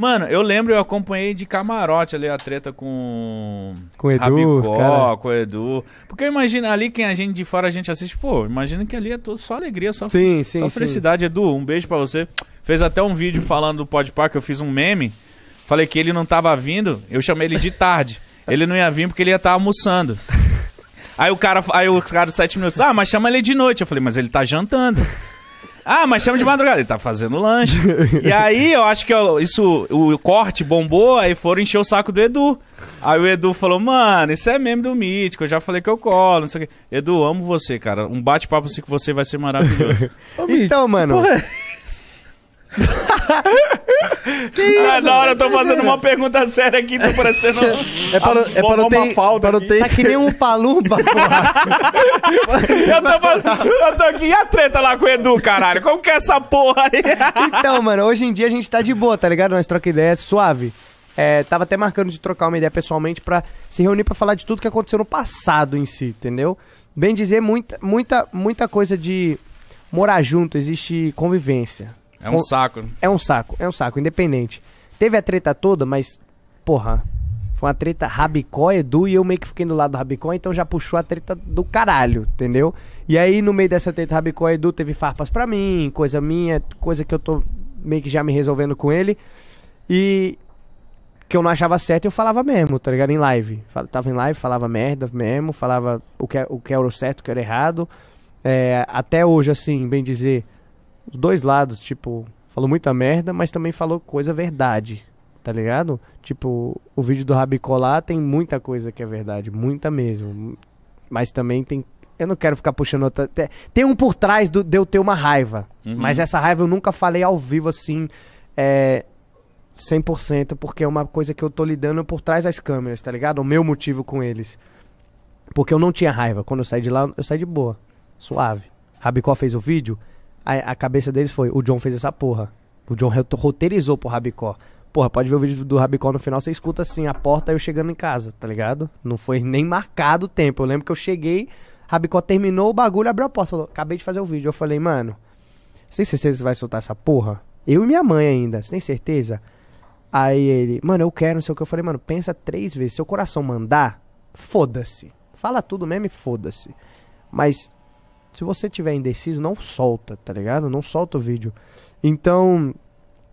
Mano, eu lembro, eu acompanhei de camarote ali a treta com. Com o Edu. Rabicó, cara. com o Edu. Porque imagina ali quem a gente de fora a gente assiste, pô, imagina que ali é todo, só alegria, só, sim, sim, só felicidade. Sim. Edu, um beijo para você. Fez até um vídeo falando do Podpar, que eu fiz um meme. Falei que ele não tava vindo, eu chamei ele de tarde. ele não ia vir porque ele ia estar tá almoçando. Aí o cara, aí o cara sete minutos, ah, mas chama ele de noite. Eu falei, mas ele tá jantando. Ah, mas chama de madrugada. Ele tá fazendo lanche. e aí eu acho que eu, isso, o corte bombou, aí foram encher o saco do Edu. Aí o Edu falou, mano, isso é meme do mítico, eu já falei que eu colo, não sei o quê. Edu, amo você, cara. Um bate-papo assim com você vai ser maravilhoso. então, mano. É que ah, isso? Ah, da hora eu tô fazendo uma pergunta séria aqui, tô parecendo. É para, é para uma ter, Para ter... Tá que nem um palumba, porra. eu, tô, eu tô aqui. E a treta lá com o Edu, caralho? Como que é essa porra aí? então, mano, hoje em dia a gente tá de boa, tá ligado? Nós troca ideia suave. É, tava até marcando de trocar uma ideia pessoalmente para se reunir para falar de tudo que aconteceu no passado em si, entendeu? Bem dizer, muita, muita, muita coisa de morar junto, existe convivência. É um saco. É um saco, é um saco, independente. Teve a treta toda, mas, porra, foi uma treta Rabicó, Edu, e eu meio que fiquei do lado do Rabicó, então já puxou a treta do caralho, entendeu? E aí, no meio dessa treta Rabicó, Edu, teve farpas pra mim, coisa minha, coisa que eu tô meio que já me resolvendo com ele. E que eu não achava certo, eu falava mesmo, tá ligado? Em live. Tava em live, falava merda mesmo, falava o que, é, o que era o certo, o que era errado. É, até hoje, assim, bem dizer os dois lados, tipo, falou muita merda, mas também falou coisa verdade, tá ligado? Tipo, o vídeo do Rabicó lá tem muita coisa que é verdade, muita mesmo. Mas também tem. Eu não quero ficar puxando outra. Tem um por trás do, de eu ter uma raiva. Uhum. Mas essa raiva eu nunca falei ao vivo assim. É, 100%, porque é uma coisa que eu tô lidando por trás das câmeras, tá ligado? O meu motivo com eles. Porque eu não tinha raiva. Quando eu saí de lá, eu saí de boa. Suave. Rabicó fez o vídeo a, a cabeça deles foi, o John fez essa porra. O John roteirizou pro Rabicó. Porra, pode ver o vídeo do Rabicó no final, você escuta assim, a porta eu chegando em casa, tá ligado? Não foi nem marcado o tempo. Eu lembro que eu cheguei, Rabicó terminou o bagulho, abriu a porta, falou, acabei de fazer o vídeo. Eu falei, mano, você tem certeza que vai soltar essa porra? Eu e minha mãe ainda, você tem certeza? Aí ele, mano, eu quero, não sei o que. Eu falei, mano, pensa três vezes. Seu coração mandar, foda-se. Fala tudo mesmo e foda-se. Mas se você tiver indeciso, não solta, tá ligado? Não solta o vídeo. Então,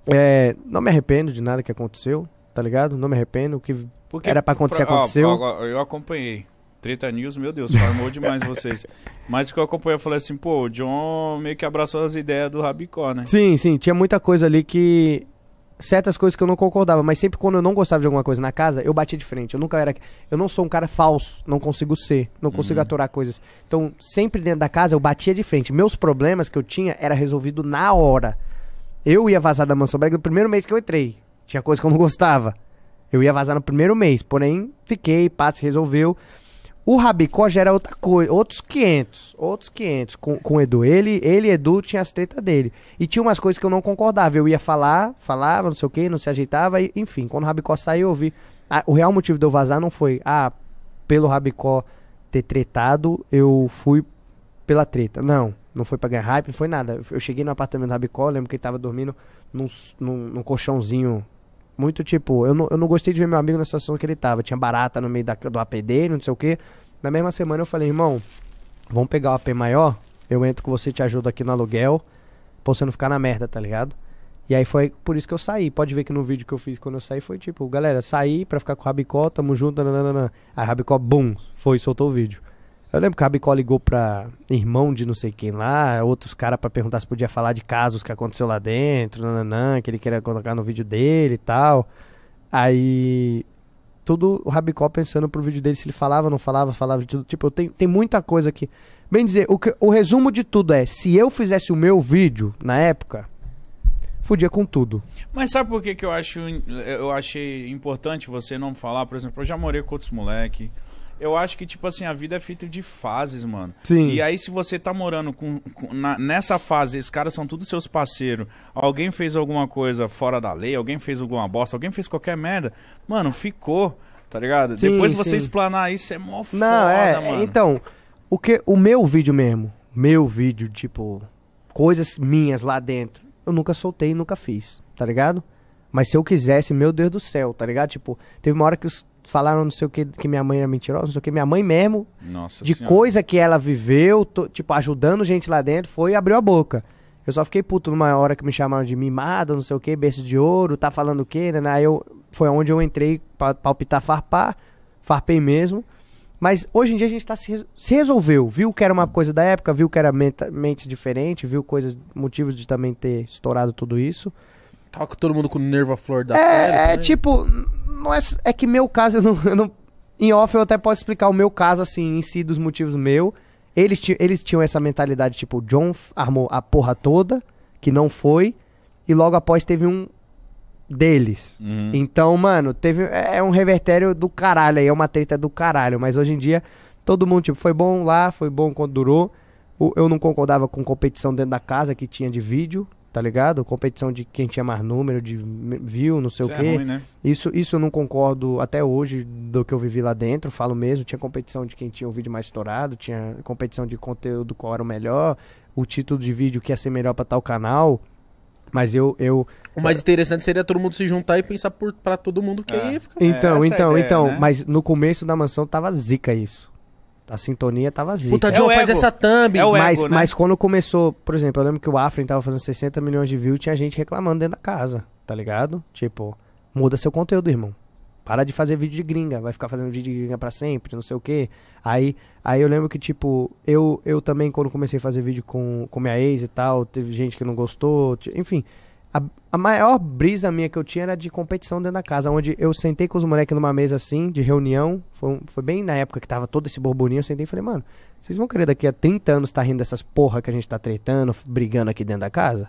é, não me arrependo de nada que aconteceu, tá ligado? Não me arrependo. O que Porque, era para acontecer, pra, ó, aconteceu. Ó, eu acompanhei. Treta News, meu Deus, formou demais vocês. Mas o que eu acompanhei, eu falei assim, pô, o John meio que abraçou as ideias do Rabicó, né? Sim, sim. Tinha muita coisa ali que certas coisas que eu não concordava, mas sempre quando eu não gostava de alguma coisa na casa, eu batia de frente. Eu nunca era. Eu não sou um cara falso, não consigo ser, não consigo uhum. aturar coisas. Então, sempre dentro da casa eu batia de frente. Meus problemas que eu tinha era resolvido na hora. Eu ia vazar da mansão brega no primeiro mês que eu entrei. Tinha coisa que eu não gostava. Eu ia vazar no primeiro mês, porém fiquei, passe, resolveu. O Rabicó já era outra coisa, outros 500, outros 500 com, com o Edu. Ele, ele Edu tinha as treta dele. E tinha umas coisas que eu não concordava. Eu ia falar, falava, não sei o que, não se ajeitava, e, enfim. Quando o Rabicó saiu, eu vi. Ah, o real motivo de eu vazar não foi, ah, pelo Rabicó ter tretado, eu fui pela treta. Não, não foi pra ganhar hype, não foi nada. Eu cheguei no apartamento do Rabicó, lembro que ele tava dormindo num, num, num colchãozinho muito tipo, eu não, eu não gostei de ver meu amigo na situação que ele tava. Tinha barata no meio da, do AP dele, não sei o quê. Na mesma semana eu falei, irmão, vamos pegar o AP maior, eu entro com você, te ajudo aqui no aluguel, pra você não ficar na merda, tá ligado? E aí foi por isso que eu saí. Pode ver que no vídeo que eu fiz quando eu saí foi tipo, galera, saí pra ficar com o Rabicó, tamo junto, nananana. Aí Rabicó, bum, foi, soltou o vídeo. Eu lembro que a Rabicó ligou pra irmão de não sei quem lá, outros caras para perguntar se podia falar de casos que aconteceu lá dentro, nananã, que ele queria colocar no vídeo dele e tal. Aí. Tudo o Rabicó pensando pro vídeo dele se ele falava, não falava, falava de tudo. Tipo, eu tenho, tem muita coisa aqui. Bem dizer, o, que, o resumo de tudo é: se eu fizesse o meu vídeo na época, fudia com tudo. Mas sabe por que, que eu acho eu achei importante você não falar, por exemplo, eu já morei com outros moleque, eu acho que, tipo assim, a vida é feita de fases, mano. Sim. E aí, se você tá morando com, com na, nessa fase, os caras são todos seus parceiros, alguém fez alguma coisa fora da lei, alguém fez alguma bosta, alguém fez qualquer merda, mano, ficou, tá ligado? Sim, Depois sim. você explanar isso é mó Não, é, foda, é, mano. Então, o, que, o meu vídeo mesmo, meu vídeo, tipo, coisas minhas lá dentro, eu nunca soltei, nunca fiz, tá ligado? Mas se eu quisesse, meu Deus do céu, tá ligado? Tipo, teve uma hora que os falaram não sei o que, que minha mãe era mentirosa, não sei o que. Minha mãe mesmo, Nossa de senhora. coisa que ela viveu, tô, tipo, ajudando gente lá dentro, foi e abriu a boca. Eu só fiquei puto numa hora que me chamaram de mimado, não sei o que, berço de ouro, tá falando o que, né, né? Aí eu, foi onde eu entrei pra palpitar farpar, farpei mesmo. Mas hoje em dia a gente tá se, se resolveu, viu que era uma coisa da época, viu que era mente diferente, viu coisas, motivos de também ter estourado tudo isso. Tava com todo mundo com o nervo à flor da é, pele. É, né? tipo, não é, é que meu caso, eu não, eu não, em off eu até posso explicar o meu caso, assim, em si, dos motivos meu. Eles, eles tinham essa mentalidade, tipo, o John armou a porra toda, que não foi, e logo após teve um deles. Uhum. Então, mano, teve é, é, um revertério do caralho aí, é uma treta do caralho, mas hoje em dia todo mundo, tipo, foi bom lá, foi bom quando durou. eu não concordava com competição dentro da casa que tinha de vídeo, tá ligado? Competição de quem tinha mais número, de view, não sei isso o é quê. É ruim, né? Isso, isso eu não concordo até hoje do que eu vivi lá dentro, falo mesmo. Tinha competição de quem tinha o vídeo mais estourado, tinha competição de conteúdo qual era o melhor, o título de vídeo que ia ser melhor para tal canal. Mas eu, eu. O mais interessante seria todo mundo se juntar e pensar por, pra todo mundo que é. ia ficar. Então, é, então, ideia, então. Né? Mas no começo da mansão tava zica isso. A sintonia tá vazia. Puta, é John, é faz essa thumb. É o mas, ego, né? mas quando começou, por exemplo, eu lembro que o Afrin tava fazendo 60 milhões de views, tinha gente reclamando dentro da casa, tá ligado? Tipo, muda seu conteúdo, irmão. Para de fazer vídeo de gringa, vai ficar fazendo vídeo de gringa para sempre, não sei o quê. Aí, aí eu lembro que, tipo, eu, eu também, quando comecei a fazer vídeo com, com minha ex e tal, teve gente que não gostou, enfim. A, a, maior brisa minha que eu tinha era de competição dentro da casa, onde eu sentei com os moleques numa mesa assim, de reunião. Foi, foi bem na época que tava todo esse burburinho. Eu sentei e falei, mano, vocês vão querer daqui a 30 anos tá rindo dessas porra que a gente tá tretando, brigando aqui dentro da casa?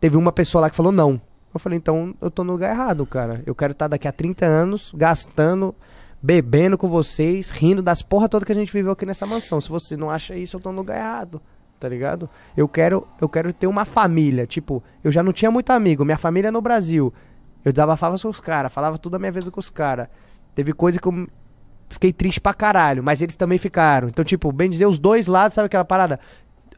Teve uma pessoa lá que falou não. Eu falei, então eu tô no lugar errado, cara. Eu quero estar tá daqui a 30 anos gastando, bebendo com vocês, rindo das porra toda que a gente viveu aqui nessa mansão. Se você não acha isso, eu tô no lugar errado tá ligado? Eu quero, eu quero ter uma família. Tipo, eu já não tinha muito amigo, minha família é no Brasil. Eu desabafava com os caras, falava tudo a minha vez com os caras. Teve coisa que eu fiquei triste pra caralho, mas eles também ficaram. Então, tipo, bem dizer, os dois lados, sabe aquela parada?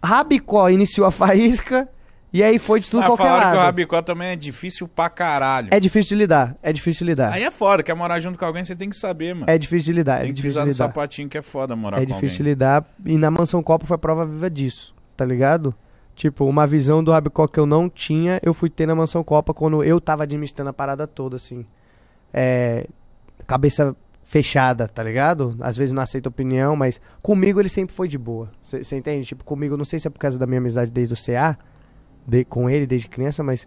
Rabicó iniciou a faísca e aí foi de tudo ah, qualquer falaram lado. que o rabicó também é difícil pra caralho. É difícil de lidar, é difícil de lidar. Aí é foda, quer morar junto com alguém, você tem que saber, mano. É difícil de lidar, é tem que difícil pisar de lidar. no sapatinho que é foda morar é com alguém. É difícil de lidar, e na Mansão Copa foi a prova viva disso, tá ligado? Tipo, uma visão do rabicó que eu não tinha, eu fui ter na Mansão Copa quando eu tava administrando a parada toda, assim. É... Cabeça fechada, tá ligado? Às vezes não aceita opinião, mas comigo ele sempre foi de boa. Você entende? Tipo, comigo, não sei se é por causa da minha amizade desde o CA de, com ele desde criança, mas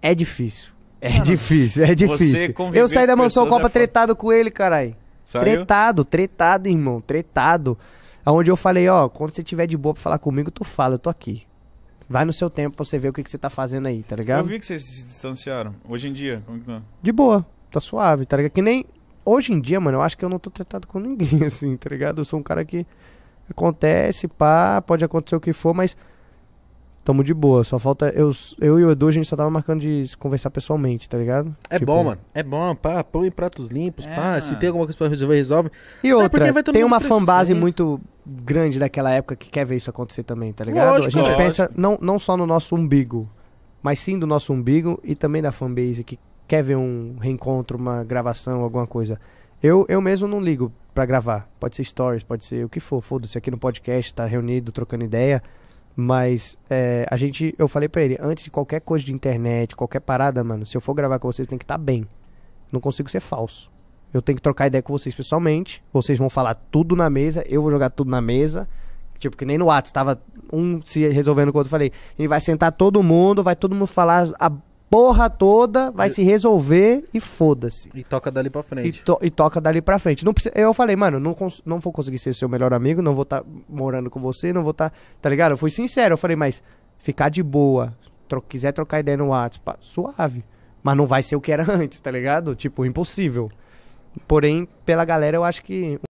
é difícil. É difícil, é difícil. Eu saí da mansão Copa é tretado com ele, caralho. Tretado, tretado, irmão, tretado. Aonde eu falei, ó, quando você tiver de boa pra falar comigo, tu fala, eu tô aqui. Vai no seu tempo pra você ver o que, que você tá fazendo aí, tá ligado? Eu vi que vocês se distanciaram. Hoje em dia, como que tá? De boa, tá suave, tá ligado? Que nem. Hoje em dia, mano, eu acho que eu não tô tratado com ninguém, assim, tá ligado? Eu sou um cara que acontece, pá, pode acontecer o que for, mas tamo de boa. Só falta. Eu, eu e o Edu, a gente só tava marcando de conversar pessoalmente, tá ligado? É tipo, bom, mano. É bom, pá, põe pratos limpos, é, pá. Mano. Se tem alguma coisa pra resolver, resolve. E outra, é tem uma fanbase muito grande daquela época que quer ver isso acontecer também, tá ligado? Lógico, a gente lógico. pensa não, não só no nosso umbigo, mas sim do nosso umbigo e também da fanbase que quer ver um reencontro, uma gravação, alguma coisa. Eu, eu mesmo não ligo para gravar. Pode ser stories, pode ser o que for, foda-se. Aqui no podcast, tá reunido, trocando ideia. Mas é, a gente, eu falei para ele, antes de qualquer coisa de internet, qualquer parada, mano, se eu for gravar com vocês, tem que estar tá bem. Não consigo ser falso. Eu tenho que trocar ideia com vocês pessoalmente. Vocês vão falar tudo na mesa, eu vou jogar tudo na mesa. Tipo, que nem no WhatsApp, tava um se resolvendo com o outro. Falei, ele vai sentar todo mundo, vai todo mundo falar a porra toda, vai se resolver e foda-se. E toca dali pra frente. E, to e toca dali pra frente. Não precisa, eu falei, mano, não, não vou conseguir ser seu melhor amigo, não vou estar tá morando com você, não vou estar. Tá, tá ligado? Eu fui sincero, eu falei, mas ficar de boa, tro quiser trocar ideia no WhatsApp, suave. Mas não vai ser o que era antes, tá ligado? Tipo, impossível. Porém, pela galera, eu acho que.